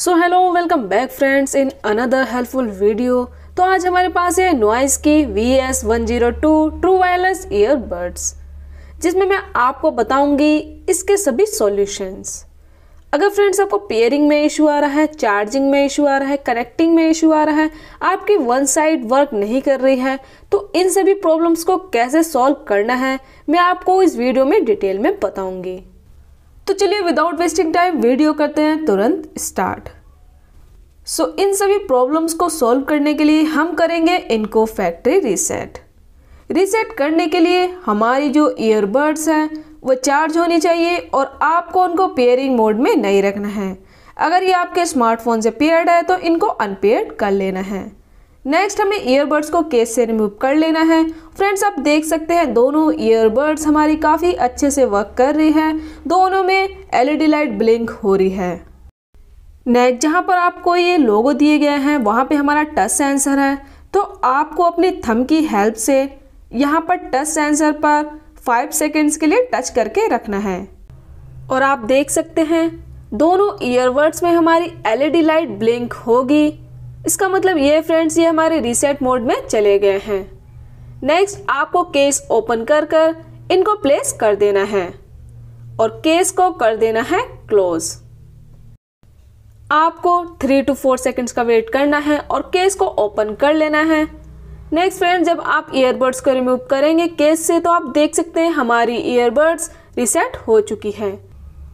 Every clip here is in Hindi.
so hello welcome back friends in another helpful video तो आज हमारे पास है नॉइस की V S one zero two true wireless earbuds जिसमें मैं आपको बताऊंगी इसके सभी सॉल्यूशंस अगर फ्रेंड्स आपको पेयरिंग में इशू आ रहा है चार्जिंग में इशू आ रहा है कनेक्टिंग में इशू आ रहा है आपकी वन साइड वर्क नहीं कर रही है तो इन सभी प्रॉब्लम्स को कैसे सॉल्व करना है मैं आपको इस वीडियो में डिटेल में बताऊंगी तो चलिए विदाउट वेस्टिंग टाइम वीडियो करते हैं तुरंत स्टार्ट सो so, इन सभी प्रॉब्लम्स को सॉल्व करने के लिए हम करेंगे इनको फैक्ट्री रीसेट रीसेट करने के लिए हमारी जो ईयरबड्स हैं वो चार्ज होनी चाहिए और आपको उनको पेयरिंग मोड में नहीं रखना है अगर ये आपके स्मार्टफोन से पेयर्ड है तो इनको अनपेयर्ड कर लेना है नेक्स्ट हमें ईयरबड्स को केस से रिमूव कर लेना है फ्रेंड्स आप देख सकते हैं दोनों ईयरबड्स हमारी काफ़ी अच्छे से वर्क कर रही हैं दोनों में एलईडी लाइट ब्लिंक हो रही है नेक्स्ट जहाँ पर आपको ये लोगो दिए गए हैं वहाँ पे हमारा टच सेंसर है तो आपको अपनी थम की हेल्प से यहाँ पर टच सेंसर पर फाइव सेकेंड्स के लिए टच करके रखना है और आप देख सकते हैं दोनों ईयरबड्स में हमारी एल लाइट ब्लिंक होगी इसका मतलब ये फ्रेंड्स ये हमारे रीसेट मोड में चले गए हैं नेक्स्ट आपको केस ओपन कर कर इनको प्लेस कर देना है और केस को कर देना है क्लोज आपको थ्री टू फोर सेकेंड्स का वेट करना है और केस को ओपन कर लेना है नेक्स्ट फ्रेंड जब आप ईयरबड्स को रिमूव करेंगे केस से तो आप देख सकते हैं हमारी ईयरबड्स रिसेट हो चुकी है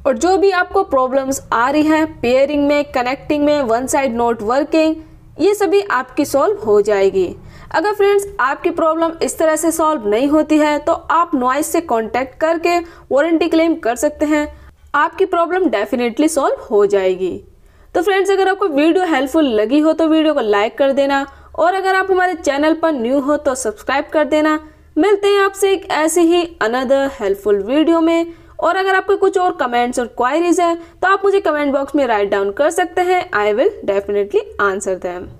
और जो भी आपको प्रॉब्लम्स आ रही हैं पेयरिंग में कनेक्टिंग में वन साइड नॉट वर्किंग ये सभी आपकी सॉल्व हो जाएगी अगर फ्रेंड्स आपकी प्रॉब्लम इस तरह से सॉल्व नहीं होती है तो आप नॉइस से कॉन्टैक्ट करके वारंटी क्लेम कर सकते हैं आपकी प्रॉब्लम डेफिनेटली सॉल्व हो जाएगी तो फ्रेंड्स अगर आपको वीडियो हेल्पफुल लगी हो तो वीडियो को लाइक कर देना और अगर आप हमारे चैनल पर न्यू हो तो सब्सक्राइब कर देना मिलते हैं आपसे एक ऐसी ही अनदर हेल्पफुल वीडियो में और अगर आपको कुछ और कमेंट्स और क्वायरीज हैं तो आप मुझे कमेंट बॉक्स में राइट डाउन कर सकते हैं I will definitely answer them